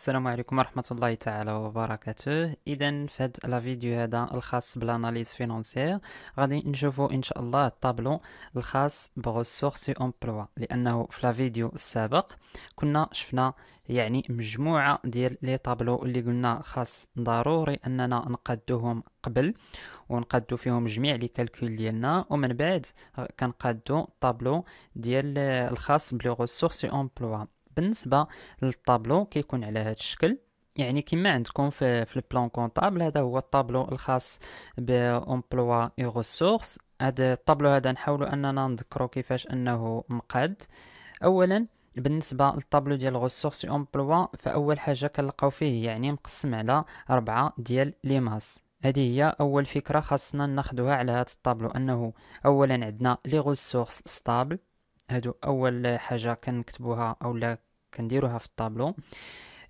السلام عليكم ورحمة الله تعالى وبركاته إذا في هاد الفيديو هذا الخاص بالاناليز فينانسيير غادي نشوفو إن شاء الله الطابلو الخاص بغسورس امبلوا لأنه في الفيديو السابق كنا شفنا يعني مجموعة ديال لي طابلو اللي قلنا خاص ضروري أننا نقادوهم قبل ونقدو فيهم جميع لي كالكول ديالنا ومن بعد كنقادو الطابلو ديال الخاص بلي غوسورس امبلوا بالنسبه للطابلو كيكون على هذا الشكل يعني كما عندكم في في البلان كونطابل هذا هو الطابلو الخاص بامبلوا اي ريسورس هذا الطابلو هذا نحاولوا اننا نذكروا كيفاش انه مقاد اولا بالنسبه للطابلو ديال ريسورس امبلوا فاول حاجه كنلقاو فيه يعني مقسم على أربعة ديال لي ماس هذه هي اول فكره خاصنا ناخدوها على هذا الطابلو انه اولا عندنا لي ريسورس ستابل هادو اول حاجه كنكتبوها اولا كنديروها في الطابلو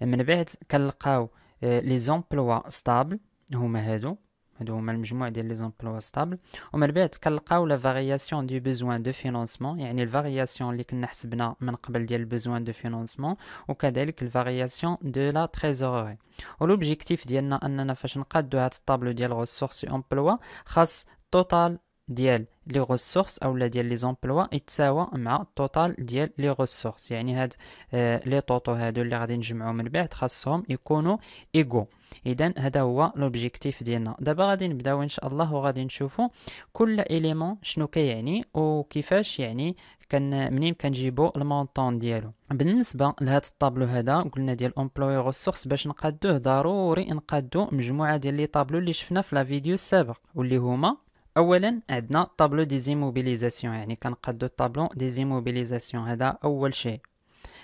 من بعد كنلقاو لي زومبلوا ستابل هما هادو هادو هما المجموع ديال لي زومبلوا ستابل ومن بعد كنلقاو لا فارياسيون دو بيزوان دو فينانسمون يعني الفارياسيون اللي كنا حسبنا من قبل ديال بيزوان دو فينانسمون وكذلك الفارياسيون دو لا تريزوري ولوبجيكتيف ديالنا اننا فاش نقادو هاد الطابلو ديال غوسورس امبلوا خاص توتال ديال لي ريسورس اولا ديال لي زومبلوا يتساوى مع التوتال ديال لي ريسورس يعني هاد آه، لي طوطو هادو اللي غادي نجمعو من بعد خاصهم يكونوا ايغو اذا هذا هو لوبجيكتيف ديالنا دابا غادي نبداو ان شاء الله وغادي نشوفو كل اليمون شنو كيعني وكيفاش يعني كان منين كنجيبو المونطون ديالو بالنسبه لهاد الطابلو هذا قلنا ديال امبلوي ريسورس باش نقادوه ضروري نقادو مجموعه ديال لي طابلو اللي شفنا في لا فيديو السابق واللي هما اولا عندنا طابلو دي زيموبيليزاسيون يعني كنقادو الطابلو دي زيموبيليزاسيون هذا اول شيء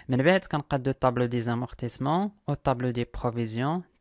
من بعد كنقادو الطابلو دي زامورتيسمون والطابلو دي بروفيزيون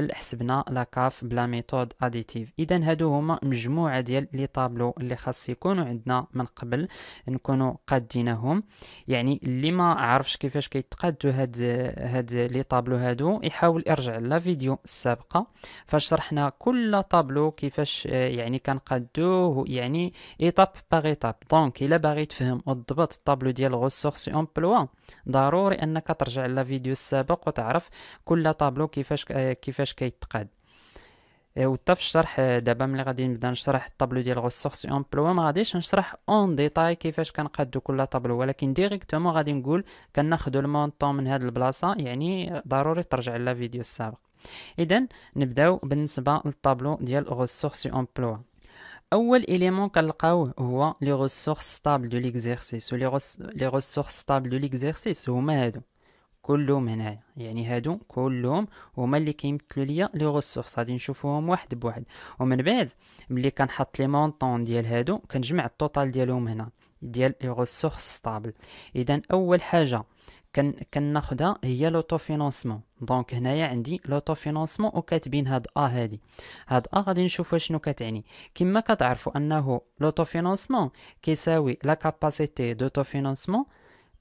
قبل حسبنا لاكاف بلا ميثود اديتيف اذا هادو هما مجموعه ديال لي طابلو اللي خاص يكونوا عندنا من قبل نكونوا قادينهم يعني اللي ما عرفش كيفاش كيتقادوا هاد هاد لي طابلو هادو يحاول يرجع لا فيديو السابقه فشرحنا كل طابلو كيفاش آه، يعني كنقادوه يعني ايتاب باغ ايتاب دونك الا باغي تفهم وتضبط الطابلو ديال غوسورس امبلوا ضروري انك ترجع لا فيديو السابق وتعرف كل طابلو كيفاش آه، كيفاش كيفاش كيتقاد آه، وتا في الشرح آه، دابا ملي غادي نبدا نشرح الطابلو ديال غوسورس بلو ما غاديش نشرح اون ديتاي كيفاش كنقادو كل طابلو ولكن ديريكتومون غادي نقول كناخدو المونطون من هاد البلاصه يعني ضروري ترجع لا فيديو السابق اذا نبداو بالنسبه للطابلو ديال غوسورس بلو اول اليمون كنلقاوه هو لي غوسورس ستابل دو ليكزيرسيس لي غوسورس ستابل دو ليكزيرسيس هما هادو كلهم هنا يعني هادو كلهم هما اللي كيمثلوا ليا لي ريسورس غادي نشوفوهم واحد بواحد ومن بعد ملي كنحط لي مونطون ديال هادو كنجمع التوتال ديالهم هنا ديال لي ريسورس ستابل اذا اول حاجه كن كناخذها هي لوطو فينانسمون دونك هنايا عندي لوطو فينانسمون وكاتبين هاد ا هادي هاد ا غادي نشوفوا شنو كتعني كما كتعرفوا انه لوطو فينانسمون كيساوي لا كاباسيتي دو تو فينانسمون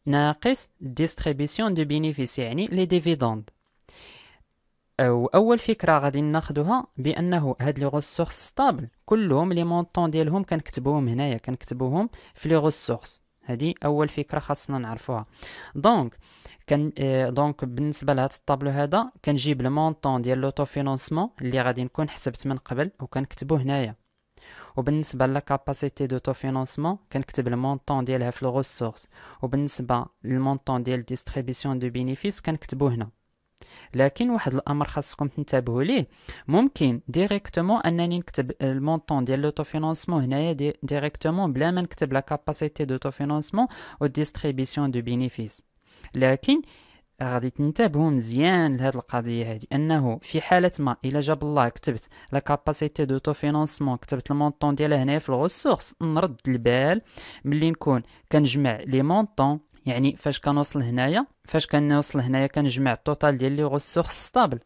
ناقص ديستريبيسيون دو بينيفيس يعني لي ديفيدوند أو اول فكره غادي ناخذها بانه هاد لي ريسورس ستابل كلهم لي مونطون ديالهم كنكتبوهم هنايا كنكتبوهم في لي ريسورس هادي اول فكره خاصنا نعرفوها دونك كان دونك آه، بالنسبه لهاد الطابلو هذا كنجيب المونطون ديال لوطو فينونسمون اللي غادي نكون حسبت من قبل وكنكتبو هنايا Et pour la capacité d'autofinancement, on écrit le montant de cette ressource et pour le montant de la distribution des bénéfices, on l'écrit ici. Mais il y a une chose que vous on peut directement le montant de l'autofinancement directement, sans écrire la capacité d'autofinancement ou la distribution des bénéfices. غادي تنتبهوا مزيان لهاد القضيه هادي انه في حاله ما الا جاب الله كتبت لا كاباسيتي دو تو فينانسمون كتبت المونطون ديالها هنايا في الغسورس نرد البال ملي نكون كنجمع لي مونطون يعني فاش كنوصل هنايا فاش كنوصل هنايا كنجمع التوتال ديال لي غسورس ستابل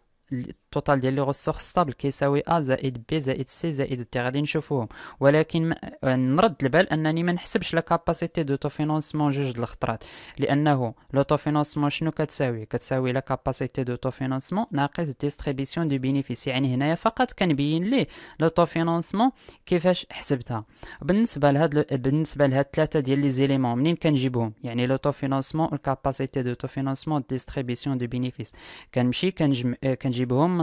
التوتال ديال لي غوسوغ ستابل كيساوي ا زائد بي زائد سي زائد تي غادي نشوفوهم ولكن آه، نرد البال انني ما نحسبش لا كاباسيتي دو تو فينونسمون جوج د الخطرات لانه لو فينونسمون شنو كتساوي كتساوي لا كاباسيتي دو تو فينونسمون ناقص ديستريبيسيون دو بينيفيس يعني هنايا فقط كنبين ليه لو فينونسمون كيفاش حسبتها بالنسبه لهاد بالنسبه لهاد ثلاثه ديال لي زيليمون منين كنجيبهم يعني لو توفينونسمون الكاباسيتي دو تو فينونسمون ديستريبيسيون دو بينيفيس كنمشي كنجم آه، كنجيبهم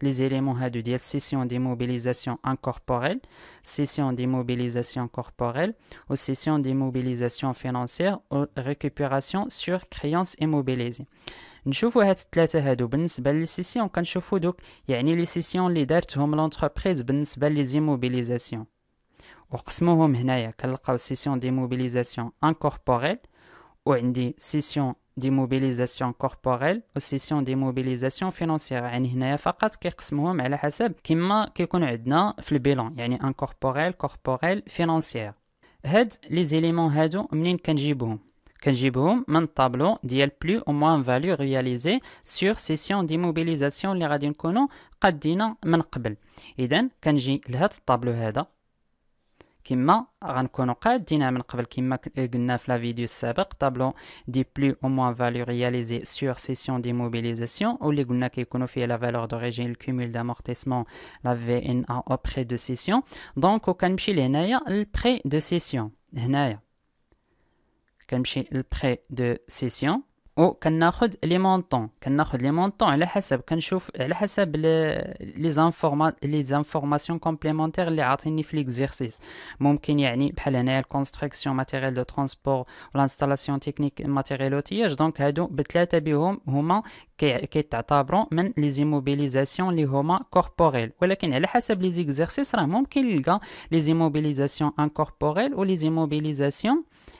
les éléments de la session d'immobilisation incorporelle, session d'immobilisation corporelle ou session d'immobilisation financière ou récupération sur créances immobilisées. On voit ces trois éléments dans la session les cest à une les sessions que l'entreprise a fait dans la session d'immobilisation. Et ils sont ici, la session d'immobilisation incorporelle ou une session d'immobilisation d'immobilisation corporelle ou session d'immobilisation financière يعني هنايا فقط كيقسموهم على حسب كما كيكون عندنا في البيلون يعني ان كوربوريل كوربوريل فينانسيير هاد لي qui m'a rencontré, dit un travail qui m'a gnaffé la vie du serveur, tableau des plus ou moins valeurs réalisées sur session d'immobilisation, ou les gnaffes qui connaissent la valeur d'origine, le cumul d'amortissement, la VNA auprès de session. Donc, au Kemchi, le prix de session. Kemchi, le prix de session. وكناخد لي مونطون كناخد لي مونطون على حسب كنشوف على حسب لي زانفورما لي زانفورماسيون كومبليمونتير اللي عاطيني في ليكزيرسيس ممكن يعني بحال هنايا الكونستركسيون ماتيريال دو ترونسبور لانستالاسيون تكنيك ماتيريال اوتياج دونك هادو بثلاثه بهم هما كيتعتبروا من لي زيموبيليزاسيون اللي هما كوربوريل ولكن على حسب لي زيكزيرسيس راه ممكن يلقى لي زيموبيليزاسيون انكوربوريل و لي زيموبيليزاسيون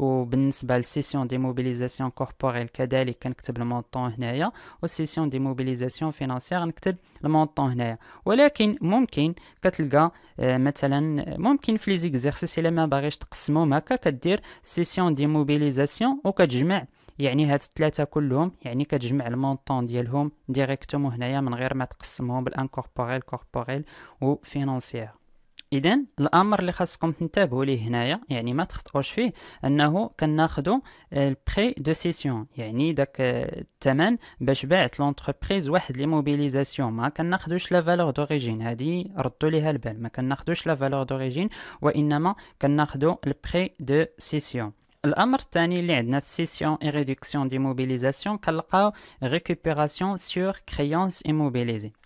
وبالنسبه للسيسيون دي موبيليزاسيون كوربوريل كذلك كنكتب المونطون هنايا والسيسيون دي موبيليزاسيون فينانسيير نكتب المونطون هنايا ولكن ممكن كتلقى آه، مثلا ممكن في لي زيكزيرسيس الا ما باغيش تقسمهم هكا كدير سيسيون دي موبيليزاسيون وكتجمع يعني هاد الثلاثه كلهم يعني كتجمع المونطون ديالهم ديريكتومون هنايا من غير ما تقسمهم بالانكوربوريل كوربوريل وفينانسيير اذا الامر اللي خاصكم تنتبهوا ليه هنايا يعني ما تخطئوش فيه انه كناخذوا البري دو سيسيون يعني داك الثمن باش باعت لونتربريز واحد لي موبيليزاسيون ما كناخذوش لا فالور دوريجين هادي ردوا ليها البال ما كناخذوش لا فالور دوريجين وانما كناخذوا البري دو سيسيون الامر الثاني اللي عندنا في سيسيون اي ريدكسيون دي موبيليزاسيون كنلقاو ريكوبيراسيون سور كريونس ايموبيليزي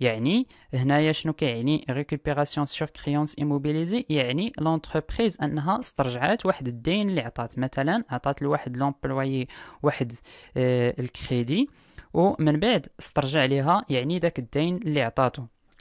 يعني هنايا شنو كيعني ريكوبيراسيون سور كريونس ايموبيليزي يعني لونتربريز انها استرجعات واحد الدين اللي عطات مثلا عطات لواحد لومبلوي واحد الكريدي ومن بعد استرجع ليها يعني داك الدين اللي عطاتو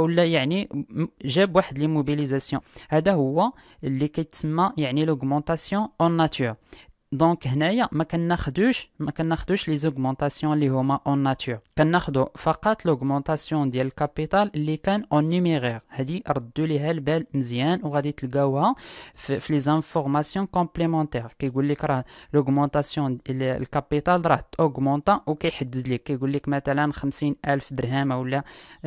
ou là, y de l'immobilisation. C'est à dire y a ni l'augmentation en nature. دونك هنايا ما كناخدوش ما كناخدوش لي زوغمونطاسيون اللي هما اون ناتور كناخدو فقط لوغمونطاسيون ديال الكابيتال اللي كان اون نيميرير هادي ردوا ليها البال مزيان وغادي تلقاوها في, في لي زانفورماسيون كومبليمونتير كيقول لك راه لوغمونطاسيون الكابيتال راه اوغمونطا وكيحدد لك كيقول لك مثلا الف درهم ولا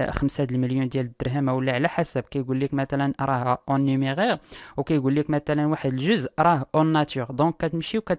5 مليون ديال الدرهم ولا على حسب كيقول لك مثلا راه اون نيميرير وكيقول لك مثلا واحد الجزء راه اون ناتور دونك كتمشي وكت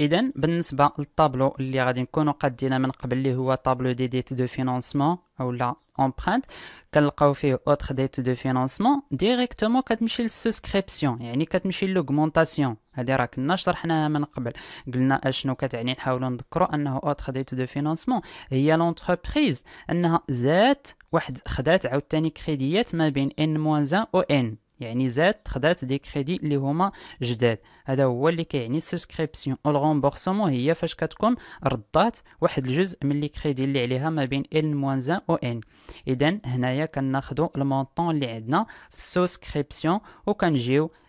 اذا بالنسبه للطابلو اللي غادي نكونوا قادينا من قبل اللي هو طابلو ديت دو فينانسمون او لا امبرانت كنلقاو فيه اوتر ديت دو فينانسمون ديريكتومون كتمشي للسوسكريبسيون يعني كتمشي لوغمونطاسيون هذه راه كنا شرحناها من قبل قلنا اشنو كتعني نحاولوا نذكروا انه اوتر ديت دو فينانسمون هي لونتربريز انها زادت واحد خدات عاوتاني كريديات ما بين ان موان 1 و ان يعني زاد خدات دي كريدي اللي هما جداد هذا هو اللي كيعني سوسكريبسيون او رومبورسمون هي فاش كتكون ردات واحد الجزء من لي كريدي اللي عليها ما بين ان موان زان او ان اذا هنايا كناخذوا المونطون اللي عندنا في السبسكريبسيون وكنجيو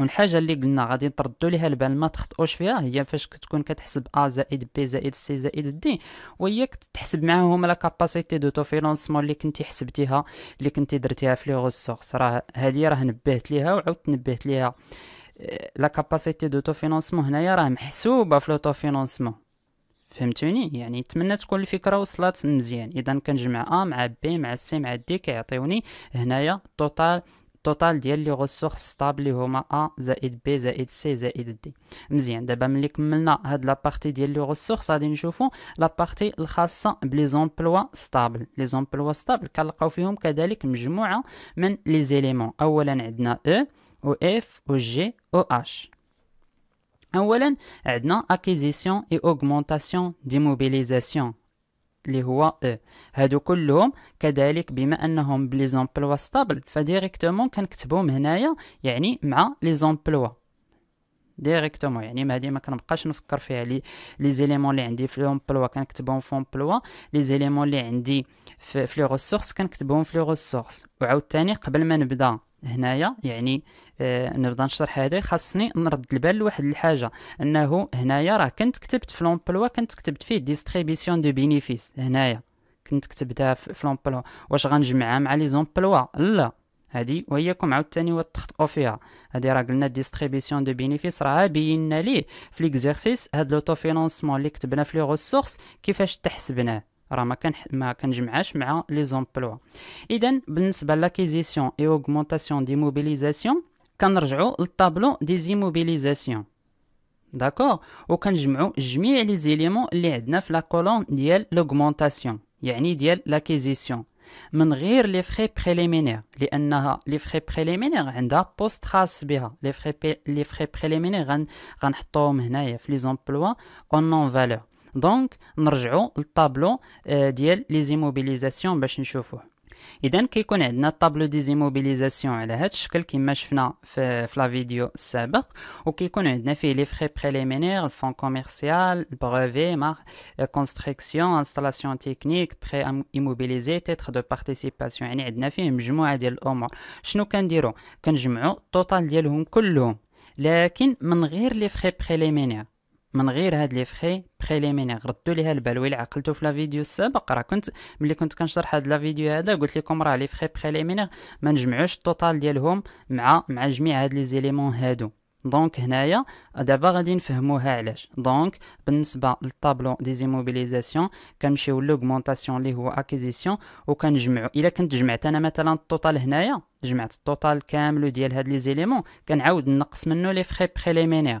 والحاجه اللي قلنا غادي نتردوا ليها البال ما تخطئوش فيها هي فاش كتكون كتحسب ا زائد بي زائد سي زائد دي وهي كتحسب معاهم لا كاباسيتي دو تو فينونسمون اللي كنتي حسبتيها اللي كنتي درتيها في لي غوسورس راه هذه راه نبهت ليها وعاودت نبهت ليها لا كاباسيتي دو تو فينونسمون هنايا راه محسوبه في لو تو فينونسمون فهمتوني يعني نتمنى تكون الفكره وصلت مزيان اذا كنجمع ا مع بي مع سي مع دي كيعطيوني هنايا توتال التوتال ديال لي غوسورس لي هما ا زائد بي زائد سي زائد دي مزيان دابا ملي كملنا هاد لابارتي ديال لي غوسورس غادي نشوفو لابارتي الخاصه بلي زومبلوا ستابل لي زومبلوا ستابل كنلقاو فيهم كذلك مجموعه من لي زيليمون اولا عندنا او و اف و جي و اش اولا عندنا اكيزيسيون اي اوغمونطاسيون موبيليزاسيون اللي هو او هادو كلهم كذلك بما انهم بلي زومبلوا ستابل فديريكتومون كنكتبهم هنايا يعني مع لي زومبلوا ديريكتومون يعني ما هذه ما كنبقاش نفكر فيها لي لي زيليمون اللي عندي في لومبلوا كنكتبهم في لومبلوا لي زيليمون اللي عندي في لي ريسورس كنكتبهم في لي ريسورس ثاني قبل ما نبدا هنايا يعني آه نبدا نشرح هذا خاصني نرد البال لواحد الحاجه انه هنايا راه كنت كتبت في لومبلوا كنت كتبت فيه ديستريبيسيون دو دي بينيفيس هنايا كنت كتبتها في لومبلوا واش غنجمعها مع لي زومبلوا لا Adi, voyez comme au dernier, on a touché au fer. Adi, regardons la distribution de bénéfices. Regardons bien là. l'autofinancement En exercice, admettons financiers, maître bénéfle ressources qui fait le calcul. Ramenons, ramenons les choses. Par exemple. Idem, par rapport à l'acquisition et augmentation d'immobilisation, on regarde le tableau des immobilisations. D'accord. Ou on jume les éléments liés dans la colonne dite l'augmentation. Il y a une l'acquisition. Nous allons faire les frais préliminaires. Les frais préliminaires, nous un post-trass. Les frais préliminaires, nous allons mettre les emplois ont une valeur. Donc, nous allons aller au tableau des immobilisations pour que nous voir. اذا كيكون عندنا الطابلو ديزيموبيليزاسيون على هذا الشكل كما شفنا في في لا فيديو السابق وكيكون عندنا فيه لي فري بريليمينير الفون كوميرسيال البروفي مار كونستركسيون انستالاسيون تكنيك بري ايموبيليزي تيتر دو بارتيسيپاسيون يعني عندنا فيه مجموعه ديال الامور شنو كنديرو كنجمعو التوتال ديالهم كلهم لكن من غير لي فري بريليمينير من غير هاد لي فخي بريليمينير ردوا ليها البال ويلي عقلتو في لا فيديو السابق راه كنت ملي كنت كنشرح هاد لا فيديو هذا قلت لكم راه لي فخي بريليمينير ما نجمعوش التوتال ديالهم مع مع جميع هاد لي زيليمون هادو دونك هنايا دابا غادي نفهموها علاش دونك بالنسبه للطابلو دي زيموبيليزاسيون كنمشيو لوغمونطاسيون اللي هو اكيزيسيون وكنجمعو الا كنت جمعت انا مثلا التوتال هنايا جمعت التوتال كامل ديال هاد لي زيليمون كنعاود نقص منه لي فخي بريليمينير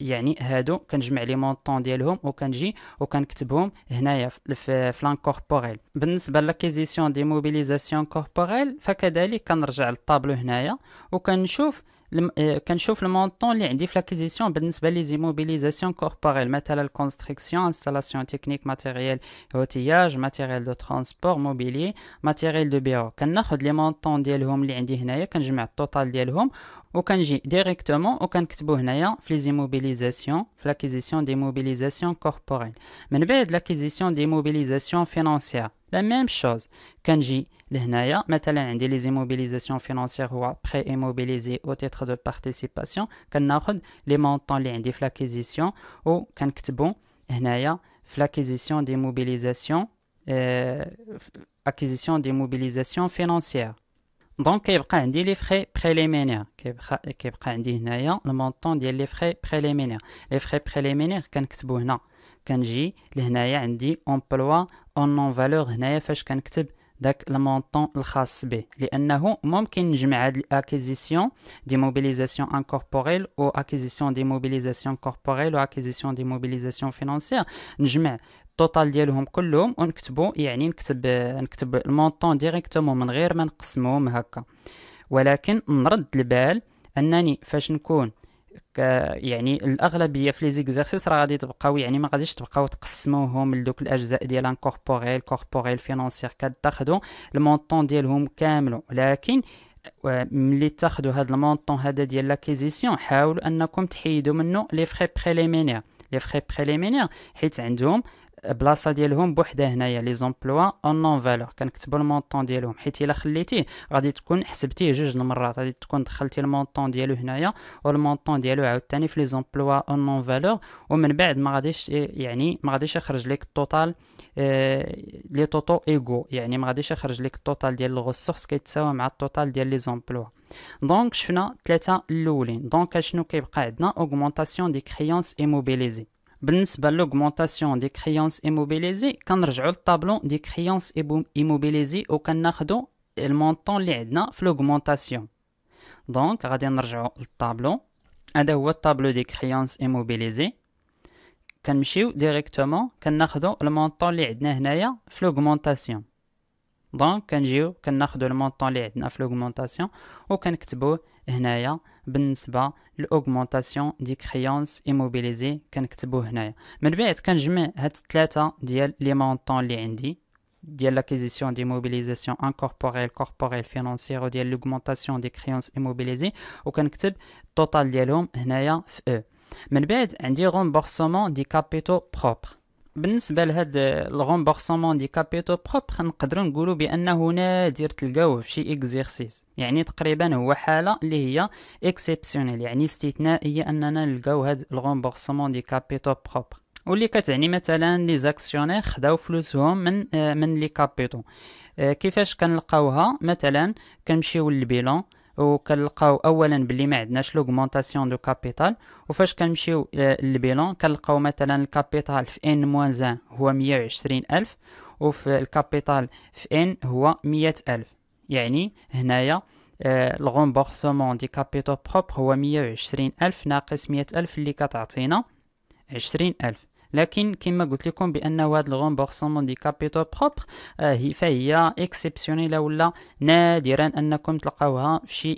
يعني هادو كنجمع لي مونطون ديالهم وكنجي وكنكتبهم هنايا في لانكوربوريل بالنسبه لاكيزيسيون دي موبيليزاسيون كوربوريل فكذلك كنرجع للطابلو هنايا وكنشوف آه، كنشوف المونطون اللي عندي في لاكيزيسيون بالنسبه لي زيموبيليزاسيون كوربوريل مثلا الكونستركسيون انستالاسيون تكنيك ماتيريال اوتياج ماتيريال دو ترونسبور موبيلي ماتيريال دو بيرو كناخذ لي مونطون ديالهم اللي عندي هنايا كنجمع التوتال ديالهم Ou kanji directement ou kan j'y ai fait les immobilisations l'acquisition des mobilisations corporelles. Mais on a l'acquisition des mobilisations financières. La même chose Kanji j'y ai fait les immobilisations financières ou les prêts au titre de participation, quand j'y ai fait les montants et ou quand j'y ai fait l'acquisition des mobilisations euh, financières. Donc, il y a le frais préliminaires. Il y a des frais préliminaires. Les frais préliminaires, on va voir. Quand on dit emploi en non-valeur, on va ce que Donc, le montant est le cas. Et on va voir l'acquisition d'immobilisation incorporelle ou l'acquisition d'immobilisation corporelle ou l'acquisition d'immobilisation financière. On التوتال ديالهم كلهم ونكتبو يعني نكتب نكتب المونطون ديريكتومون من غير ما نقسمهم هكا ولكن نرد البال انني فاش نكون يعني الاغلبيه في لي زيكزارسيس راه غادي تبقاو يعني ما غاديش تبقاو تقسموهم لدوك الاجزاء ديال انكوربوريل كوربوريل فينانسيير كتاخذوا المونطون ديالهم كامل ولكن ملي تاخذوا هذا المونطون هذا ديال لاكيزيسيون حاولوا انكم تحيدوا منه لي فخي بريليمينير لي فخي بريليمينير حيت عندهم البلاصه ديالهم بوحده هنايا لي زومبلوا اون نون فالور كنكتبوا المونطون ديالهم حيت الا خليتيه غادي تكون حسبتيه جوج المرات غادي تكون دخلتي المونطون ديالو هنايا والمونطون ديالو عاوتاني في لي زومبلوا اون نون فالور ومن بعد ما غاديش يعني ما غاديش يخرج لك التوتال آه، لي توتو ايغو يعني ما غاديش يخرج لك التوتال ديال الغوسورس كيتساوي مع التوتال ديال لي زومبلوا دونك شفنا ثلاثه الاولين دونك شنو كيبقى عندنا اوغمونطاسيون دي كريونس ايموبيليزي bien l'augmentation des créances immobilisées, quand je regarde le tableau des créances immobilisées au Canada, elles montent légèrement l'augmentation. Donc, quand je regarde le tableau, à nouveau le tableau des créances immobilisées, quand je vois directement que le Canada augmente légèrement l'augmentation. Donc, quand je vois que le Canada augmente légèrement l'augmentation, ou quand je par rapport l'augmentation des créances immobilisées que l'on écrit ici. Ensuite, on ajoute les 3 montants que l'on a, d'immobilisations incorporelles, corporelles financières ou l'augmentation des créances immobilisées, et on écrit le total de ces montants ici. Ensuite, on a un remboursement de capital propre. بالنسبه لهاد الغومبورسمون دي كابيتو بروبر نقدروا نقولوا بانه نادر تلقاوه في شي اكزيرسيس يعني تقريبا هو حاله اللي هي اكسبسيونيل يعني استثنائيه اننا نلقاو هاد الغومبورسمون دي كابيتو بروبر واللي كتعني مثلا لي زاكسيونير خداو فلوسهم من آه، من لي كابيتو آه، كيفاش كنلقاوها مثلا كنمشيو للبيلون وكنلقاو اولا بلي ما عندناش لوغمونطاسيون دو كابيتال وفاش كنمشيو آه، للبيلون كنلقاو مثلا الكابيتال في ان موان 1 هو الف وفي الكابيتال في ان هو 100 الف يعني هنايا الغومبورسمون دي كابيتال بروب هو 120 الف ناقص 100 الف اللي كتعطينا 20 الف Mais qui m'a dit, remboursement de capital propre le un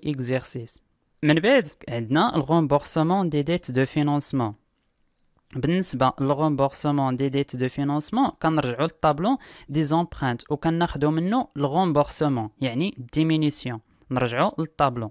exercice. il remboursement des dettes de financement. le remboursement des dettes de financement, on le tableau des empruntes. On peut le remboursement, cest diminution. On le tableau.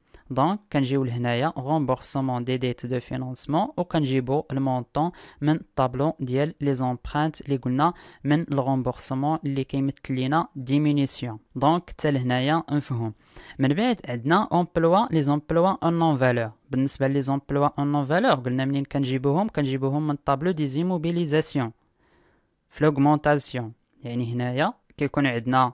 Donc, quand j'ai le remboursement des dettes de financement ou quand le montant, men tableau, diel, les emprunts les goulna men le remboursement, les kémitlina, diminution. Donc, tel hénaïa, un fond. Mais le edna, emploi, les emplois en non-valeur. Bensbe, les emplois en non-valeur, goulna quand j'ai beau, quand j'ai tableau des immobilisations. Flogmentation. Yenihnaïa, qu'est-ce qu'on a, edna?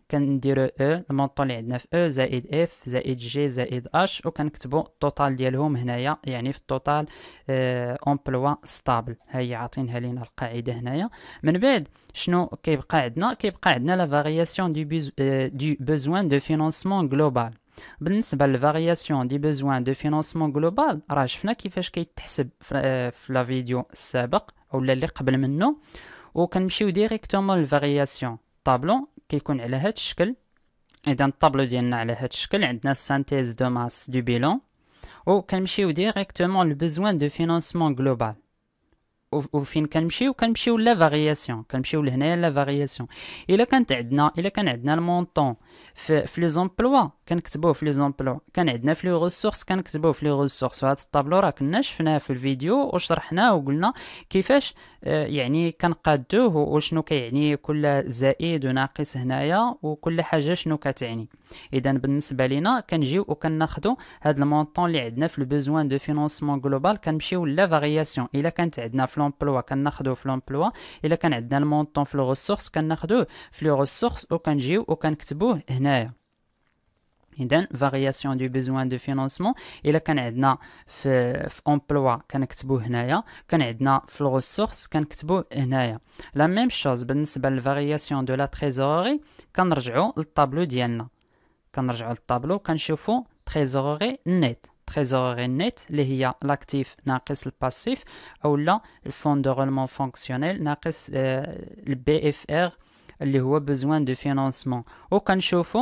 كنديرو او المونطون اللي عندنا في او زائد اف زائد جي زائد اش وكنكتبو التوتال ديالهم هنايا يعني في التوتال امبلوا ستابل هي عاطينها لينا القاعده هنايا من بعد شنو كيبقى عندنا كيبقى عندنا لا فارياسيون دو دو بوزوان دو فينانسمون جلوبال بالنسبه للفارياسيون دي بوزوان دو فينانسمون جلوبال راه شفنا كيفاش كيتحسب في آه، لا فيديو السابق ولا اللي قبل منه وكنمشيو ديريكتومون للفارياسيون طابلو كيكون على هاد الشكل اذا الطابلو ديالنا على هاد الشكل عندنا سانتيز دو ماس دو بيلون و كنمشيو ديريكتومون لبزوان دو فينانسمون جلوبال فين كنمشيو كنمشيو لا فارياسيون كنمشيو لهنايا لا فارياسيون الا كانت عندنا الا كان عندنا المونطون في, في لي زومبلوا كنكتبوه في لي زومبلو كان عندنا في لي ريسورس كنكتبوه في لي ريسورس وهاد الطابلو راه كنا شفناه في الفيديو وشرحناه وقلنا كيفاش آه، يعني كنقادوه وشنو كيعني كل زائد وناقص هنايا وكل حاجه شنو كتعني اذا بالنسبه لينا كنجيو وكناخذوا هاد المونطون اللي عندنا في البيزوان دو فينونسمون جلوبال كنمشيو لا فارياسيون الا كانت عندنا في لومبلوا كناخذوا في لومبلوا الا كان عندنا المونطون في لو ريسورس كناخذوه في لو ريسورس وكنجيو وكنكتبوه هنايا et ben variation du besoin de financement et là quand on a en emploi qu'on écrito هنايا kan 3dna f les ressources kan ktbo هنايا la même chose بالنسبة à variation de la trésorerie kan rja3o le tableau dialna kan rja3o le tableau kan choufo trésorerie net trésorerie net li hiya l'actif actif moins le passif ou le fond de roulement fonctionnel moins le bfr li houa besoin de financement ou kan choufo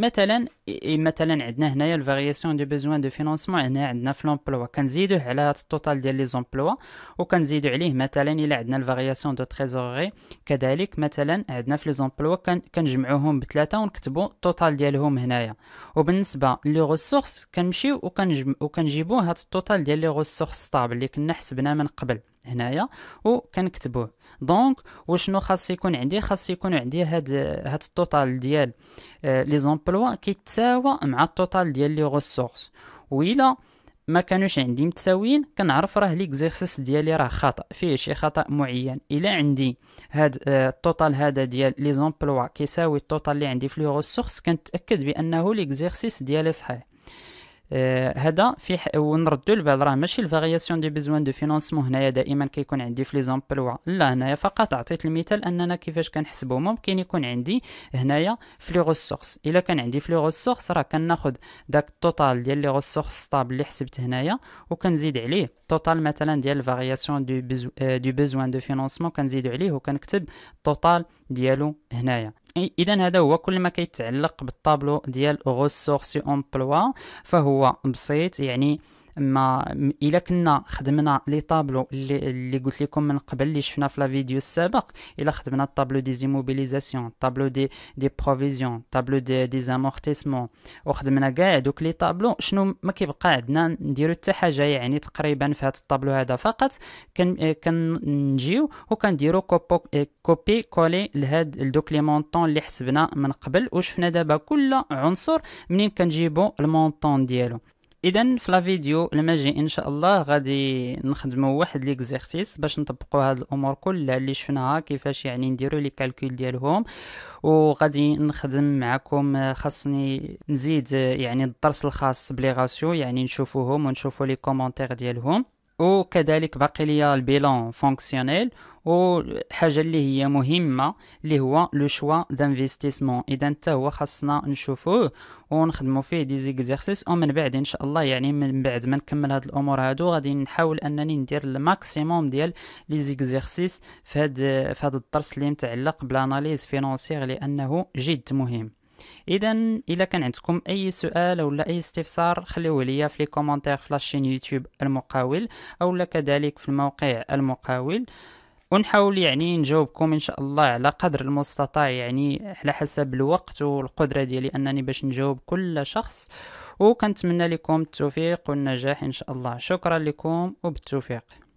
مثلا مثلا عندنا هنايا الفارياسيون دو بيزوان دو فينونسمون هنا عندنا في لومبلوا كنزيدوه على هاد التوتال ديال لي زومبلوا وكنزيدو عليه مثلا الا عندنا الفارياسيون دو تريزوري كذلك مثلا عندنا في لي زومبلوا كنجمعوهم بثلاثه ونكتبو التوتال ديالهم هنايا وبالنسبه لي ريسورس كنمشيو وكنجيبو هاد التوتال ديال لي ريسورس ستابل اللي كنا حسبنا من قبل هنايا وكنكتبوه دونك وشنو خاص يكون عندي خاص يكون عندي هاد هاد التوتال ديال آه، لي زومبلوا كيتساوى مع التوتال ديال لي ريسورس ويلا ما كانوش عندي متساويين كنعرف راه ليكزيرسيس ديالي راه خطا فيه شي خطا معين الا عندي هاد آه، التوتال هذا ديال لي زومبلوا كيساوي التوتال اللي عندي في لي ريسورس كنتاكد بانه ليكزيرسيس ديالي صحيح آه، هذا في ح... ونردوا البال راه ماشي الفارياسيون دي بيزوان دو فينانسمون هنايا دائما كيكون عندي في لي زومبلوا لا هنايا فقط عطيت المثال اننا كيفاش كنحسبو ممكن يكون عندي هنايا في لي ريسورس الا كان عندي في لي ريسورس راه كناخذ داك التوتال ديال لي ريسورس ستاب اللي حسبت هنايا وكنزيد عليه التوتال مثلا ديال الفارياسيون دو بيزوان دو فينانسمون كنزيدو عليه وكنكتب التوتال ديالو هنايا اذا هذا هو كل ما كيتعلق بالطابلو ديال غوسورسي امبلوا فهو بسيط يعني ما الا كنا خدمنا لي طابلو اللي, اللي قلت لكم من قبل اللي شفنا في لا فيديو السابق الا خدمنا الطابلو دي زيموبيليزاسيون طابلو دي دي بروفيزيون طابلو دي دي زامورتيسمون وخدمنا كاع دوك لي طابلو شنو ما كيبقى عندنا نديرو حتى حاجه يعني تقريبا في هذا الطابلو هذا فقط كن آه، كنجيو وكنديرو آه، كوبي كولي لهاد دوك لي مونطون اللي حسبنا من قبل وشفنا دابا كل عنصر منين كنجيبو المونطون ديالو اذا في لا فيديو الماجي ان شاء الله غادي نخدمو واحد ليكزيرسيس باش نطبقوا هاد الامور كلها اللي شفناها كيفاش يعني نديروا لي كالكول ديالهم وغادي نخدم معكم خاصني نزيد يعني الدرس الخاص بلي غاسيو يعني نشوفوهم ونشوفوا لي كومونتير ديالهم وكذلك باقي ليا البيلون فونكسيونيل وحاجه اللي هي مهمه اللي هو لو شوا دانفيستيسمون اذا حتى هو خاصنا نشوفوه ونخدموا فيه دي زيكزيرسيس ومن بعد ان شاء الله يعني من بعد ما نكمل هاد الامور هادو غادي نحاول انني ندير الماكسيموم ديال لي زيكزيرسيس في هاد في هاد الدرس اللي متعلق بلاناليز فينونسيغ لانه جد مهم اذا الا كان عندكم اي سؤال ولا اي استفسار خليوه ليا في لي كومونتير في لاشين يوتيوب المقاول اولا كذلك في الموقع المقاول ونحاول يعني نجاوبكم ان شاء الله على قدر المستطاع يعني على حسب الوقت والقدره ديالي انني باش نجاوب كل شخص وكنتمنى لكم التوفيق والنجاح ان شاء الله شكرا لكم وبالتوفيق